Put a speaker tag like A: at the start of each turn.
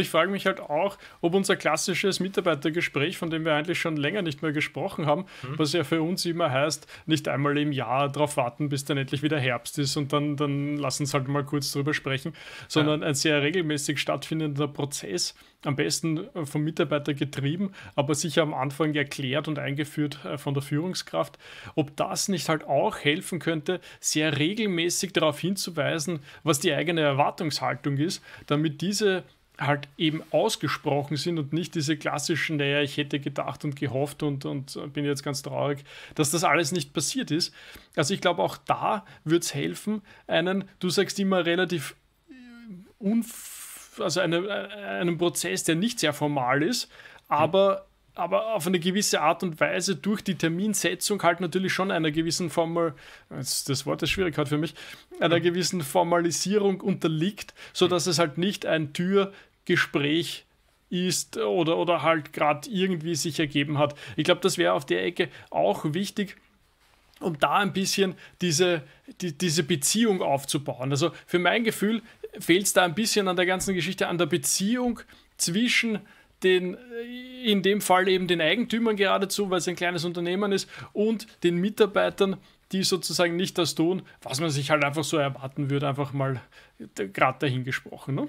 A: ich frage mich halt auch, ob unser klassisches Mitarbeitergespräch, von dem wir eigentlich schon länger nicht mehr gesprochen haben, mhm. was ja für uns immer heißt, nicht einmal im Jahr darauf warten, bis dann endlich wieder Herbst ist und dann, dann lass uns halt mal kurz drüber sprechen, sondern ja. ein sehr regelmäßig stattfindender Prozess, am besten äh, vom Mitarbeiter getrieben, aber sicher am Anfang erklärt und eingeführt äh, von der Führungskraft, ob das nicht halt auch helfen könnte, sehr regelmäßig darauf hinzuweisen, was die eigene Erwartungshaltung ist, damit diese halt eben ausgesprochen sind und nicht diese klassischen, naja, ich hätte gedacht und gehofft und, und bin jetzt ganz traurig, dass das alles nicht passiert ist. Also ich glaube, auch da wird es helfen, einen, du sagst immer relativ äh, unf also eine, äh, einen Prozess, der nicht sehr formal ist, aber, aber auf eine gewisse Art und Weise durch die Terminsetzung halt natürlich schon einer gewissen Formal, das Wort ist schwierig hat für mich, einer gewissen Formalisierung unterliegt, sodass es halt nicht ein Tür, Gespräch ist oder, oder halt gerade irgendwie sich ergeben hat. Ich glaube, das wäre auf der Ecke auch wichtig, um da ein bisschen diese, die, diese Beziehung aufzubauen. Also für mein Gefühl fehlt es da ein bisschen an der ganzen Geschichte, an der Beziehung zwischen den, äh, in dem Fall eben den Eigentümern geradezu, weil es ein kleines Unternehmen ist, und den Mitarbeitern, die sozusagen nicht das tun, was man sich halt einfach so erwarten würde, einfach mal äh, gerade dahingesprochen. Ne?